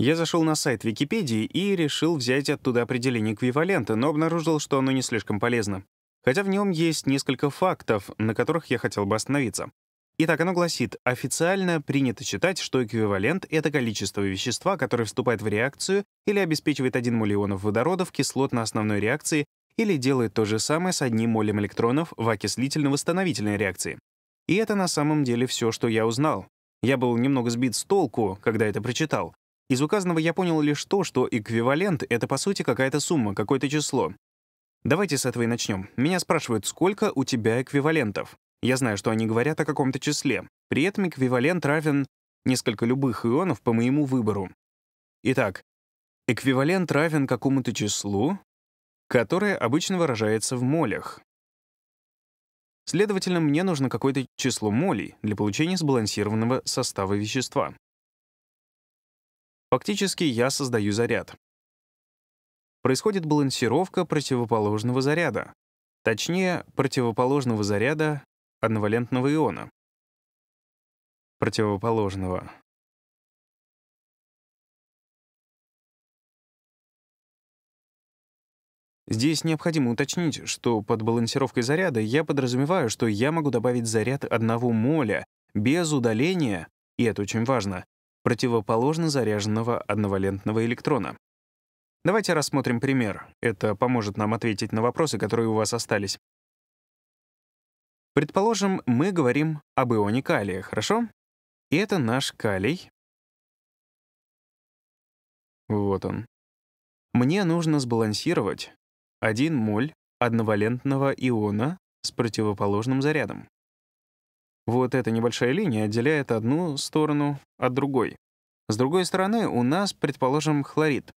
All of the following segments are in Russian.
Я зашел на сайт Википедии и решил взять оттуда определение эквивалента, но обнаружил, что оно не слишком полезно. Хотя в нем есть несколько фактов, на которых я хотел бы остановиться. Итак, оно гласит, официально принято считать, что эквивалент — это количество вещества, которое вступает в реакцию или обеспечивает 1 моль водородов кислот на основной реакции или делает то же самое с одним молем электронов в окислительно-восстановительной реакции. И это на самом деле все, что я узнал. Я был немного сбит с толку, когда это прочитал, из указанного я понял лишь то, что эквивалент — это, по сути, какая-то сумма, какое-то число. Давайте с этого и начнем. Меня спрашивают, сколько у тебя эквивалентов? Я знаю, что они говорят о каком-то числе. При этом эквивалент равен несколько любых ионов по моему выбору. Итак, эквивалент равен какому-то числу, которое обычно выражается в молях. Следовательно, мне нужно какое-то число молей для получения сбалансированного состава вещества. Фактически я создаю заряд. Происходит балансировка противоположного заряда, точнее, противоположного заряда одновалентного иона. Противоположного. Здесь необходимо уточнить, что под балансировкой заряда я подразумеваю, что я могу добавить заряд одного моля без удаления, и это очень важно, противоположно заряженного одновалентного электрона. Давайте рассмотрим пример. Это поможет нам ответить на вопросы, которые у вас остались. Предположим, мы говорим об ионе калия, хорошо? И это наш калий. Вот он. Мне нужно сбалансировать 1 моль одновалентного иона с противоположным зарядом. Вот эта небольшая линия отделяет одну сторону от другой. С другой стороны, у нас, предположим, хлорид.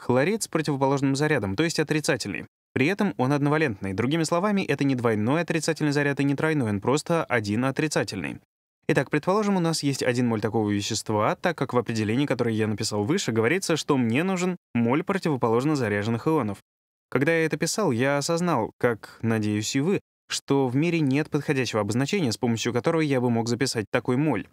Хлорид с противоположным зарядом, то есть отрицательный. При этом он одновалентный. Другими словами, это не двойной отрицательный заряд и не тройной, он просто один отрицательный. Итак, предположим, у нас есть один моль такого вещества, так как в определении, которое я написал выше, говорится, что мне нужен моль противоположно заряженных ионов. Когда я это писал, я осознал, как, надеюсь, и вы, что в мире нет подходящего обозначения, с помощью которого я бы мог записать такой моль.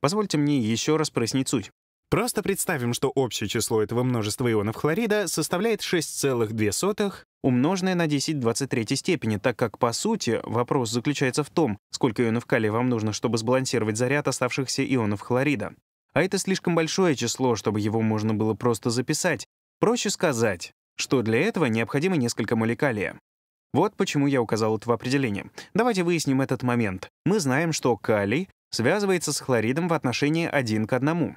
Позвольте мне еще раз прояснить суть. Просто представим, что общее число этого множества ионов хлорида составляет 6,2, умноженное на 10 23 степени, так как, по сути, вопрос заключается в том, сколько ионов калия вам нужно, чтобы сбалансировать заряд оставшихся ионов хлорида. А это слишком большое число, чтобы его можно было просто записать. Проще сказать, что для этого необходимо несколько молекалия. Вот почему я указал это в определении. Давайте выясним этот момент. Мы знаем, что калий связывается с хлоридом в отношении 1 к 1.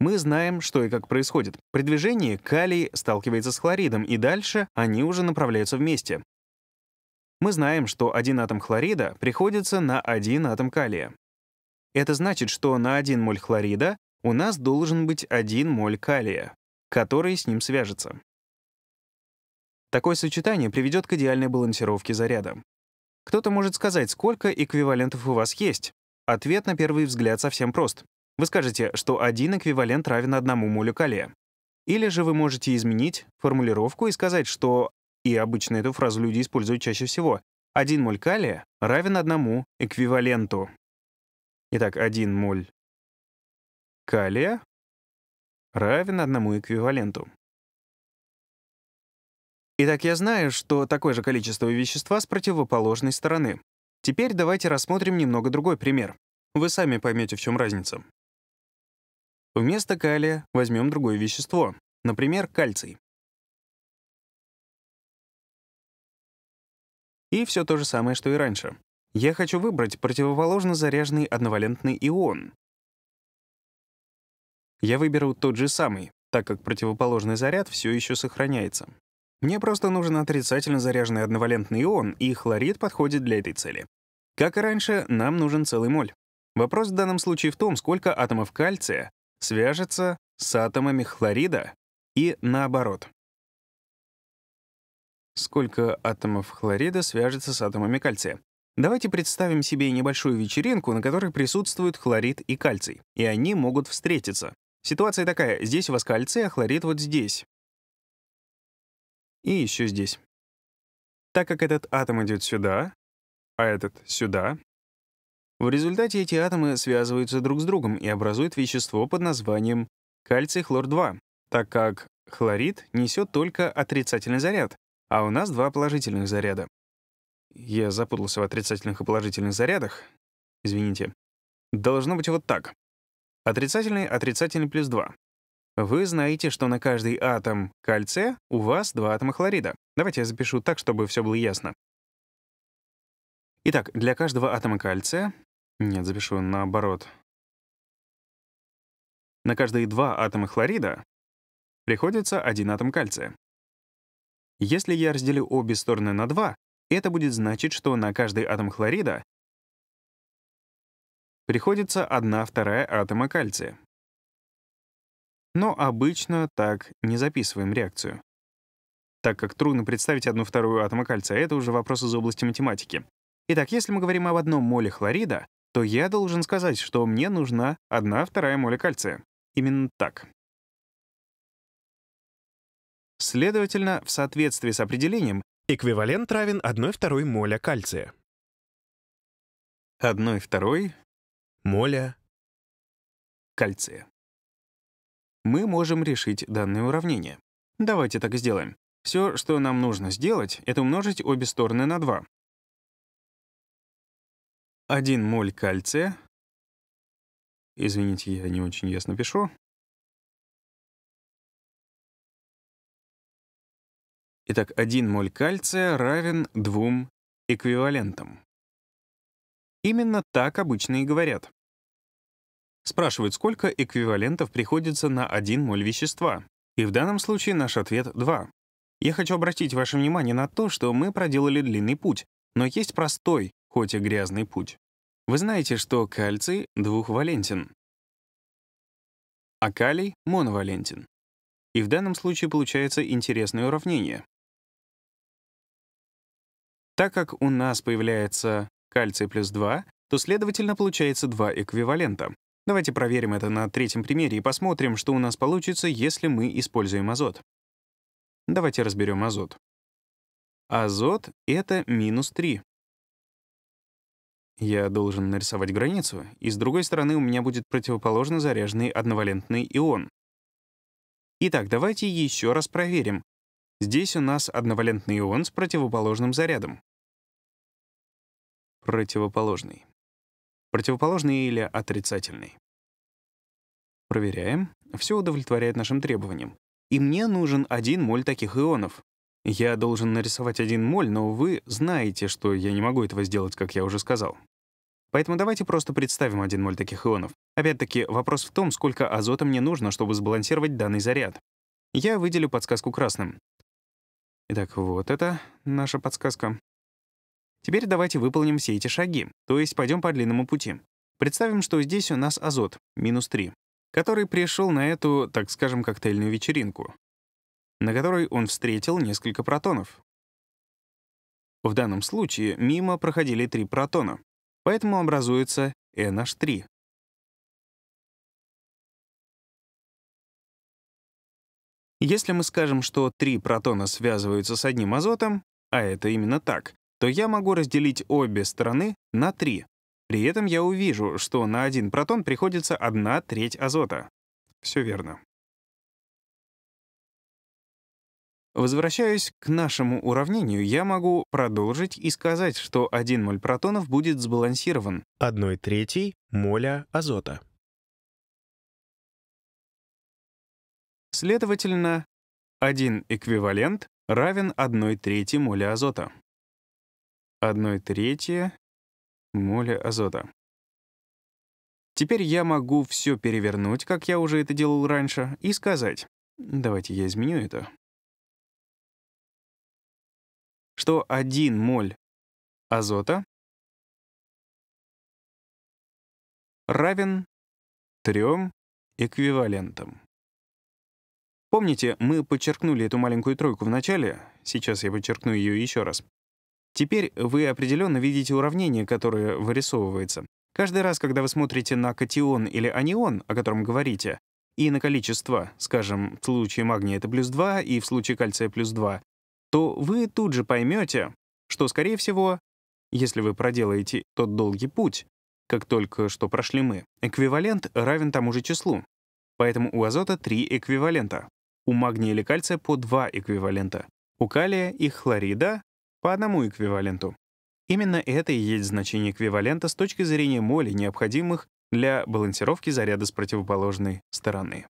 Мы знаем, что и как происходит. При движении калий сталкивается с хлоридом, и дальше они уже направляются вместе. Мы знаем, что один атом хлорида приходится на один атом калия. Это значит, что на 1 моль хлорида у нас должен быть 1 моль калия, который с ним свяжется. Такое сочетание приведет к идеальной балансировке заряда. Кто-то может сказать, сколько эквивалентов у вас есть. Ответ на первый взгляд совсем прост. Вы скажете, что один эквивалент равен одному молю калия. Или же вы можете изменить формулировку и сказать, что, и обычно эту фразу люди используют чаще всего, один моль калия равен одному эквиваленту. Итак, один моль калия равен одному эквиваленту. Итак, я знаю, что такое же количество вещества с противоположной стороны. Теперь давайте рассмотрим немного другой пример. Вы сами поймете, в чем разница. Вместо калия возьмем другое вещество, например, кальций. И все то же самое, что и раньше. Я хочу выбрать противоположно заряженный одновалентный ион. Я выберу тот же самый, так как противоположный заряд все еще сохраняется. Мне просто нужен отрицательно заряженный одновалентный ион, и хлорид подходит для этой цели. Как и раньше, нам нужен целый моль. Вопрос в данном случае в том, сколько атомов кальция свяжется с атомами хлорида и наоборот. Сколько атомов хлорида свяжется с атомами кальция? Давайте представим себе небольшую вечеринку, на которой присутствуют хлорид и кальций, и они могут встретиться. Ситуация такая, здесь у вас кальций, а хлорид вот здесь и еще здесь. Так как этот атом идет сюда, а этот — сюда, в результате эти атомы связываются друг с другом и образуют вещество под названием кальций хлор-2, так как хлорид несет только отрицательный заряд, а у нас два положительных заряда. Я запутался в отрицательных и положительных зарядах. Извините. Должно быть вот так. Отрицательный — отрицательный плюс 2. Вы знаете, что на каждый атом кальция у вас два атома хлорида. Давайте я запишу так, чтобы все было ясно. Итак, для каждого атома кальция... Нет, запишу наоборот. На каждые два атома хлорида приходится один атом кальция. Если я разделю обе стороны на 2, это будет значить, что на каждый атом хлорида приходится 1 вторая атома кальция но обычно так не записываем реакцию. Так как трудно представить одну вторую атома кальция, а это уже вопрос из области математики. Итак, если мы говорим об одном моле хлорида, то я должен сказать, что мне нужна одна вторая моля кальция. Именно так. Следовательно, в соответствии с определением, эквивалент равен 1 второй моля кальция. 1 второй моля кальция мы можем решить данное уравнение. Давайте так сделаем. Все, что нам нужно сделать, это умножить обе стороны на 2. 1 моль кальция. Извините, я не очень ясно пишу. Итак, 1 моль кальция равен двум эквивалентам. Именно так обычно и говорят. Спрашивают, сколько эквивалентов приходится на один моль вещества. И в данном случае наш ответ — 2. Я хочу обратить ваше внимание на то, что мы проделали длинный путь, но есть простой, хоть и грязный путь. Вы знаете, что кальций двухвалентен, а калий — моновалентен. И в данном случае получается интересное уравнение. Так как у нас появляется кальций плюс 2, то, следовательно, получается два эквивалента. Давайте проверим это на третьем примере и посмотрим, что у нас получится, если мы используем азот. Давайте разберем азот. Азот — это минус 3. Я должен нарисовать границу, и с другой стороны у меня будет противоположно заряженный одновалентный ион. Итак, давайте еще раз проверим. Здесь у нас одновалентный ион с противоположным зарядом. Противоположный противоположный или отрицательный. Проверяем. Все удовлетворяет нашим требованиям. И мне нужен один моль таких ионов. Я должен нарисовать один моль, но вы знаете, что я не могу этого сделать, как я уже сказал. Поэтому давайте просто представим один моль таких ионов. Опять-таки, вопрос в том, сколько азота мне нужно, чтобы сбалансировать данный заряд. Я выделю подсказку красным. Итак, вот это наша подсказка. Теперь давайте выполним все эти шаги, то есть пойдем по длинному пути. Представим, что здесь у нас азот, минус 3, который пришел на эту, так скажем, коктейльную вечеринку, на которой он встретил несколько протонов. В данном случае мимо проходили три протона, поэтому образуется NH3. Если мы скажем, что три протона связываются с одним азотом, а это именно так, то я могу разделить обе стороны на три. При этом я увижу, что на один протон приходится одна треть азота. Все верно. Возвращаясь к нашему уравнению, я могу продолжить и сказать, что один моль протонов будет сбалансирован. одной третьей моля азота. Следовательно, один эквивалент равен одной трети моля азота. 1 третье моля азота. Теперь я могу все перевернуть, как я уже это делал раньше, и сказать, давайте я изменю это, что 1 моль азота равен 3 эквивалентам. Помните, мы подчеркнули эту маленькую тройку в начале, сейчас я подчеркну ее еще раз. Теперь вы определенно видите уравнение, которое вырисовывается. Каждый раз, когда вы смотрите на катион или анион, о котором говорите, и на количество, скажем, в случае магния это плюс 2 и в случае кальция плюс 2, то вы тут же поймете, что, скорее всего, если вы проделаете тот долгий путь, как только что прошли мы, эквивалент равен тому же числу. Поэтому у азота три эквивалента. У магния или кальция по два эквивалента. У калия и хлорида по одному эквиваленту. Именно это и есть значение эквивалента с точки зрения моли, необходимых для балансировки заряда с противоположной стороны.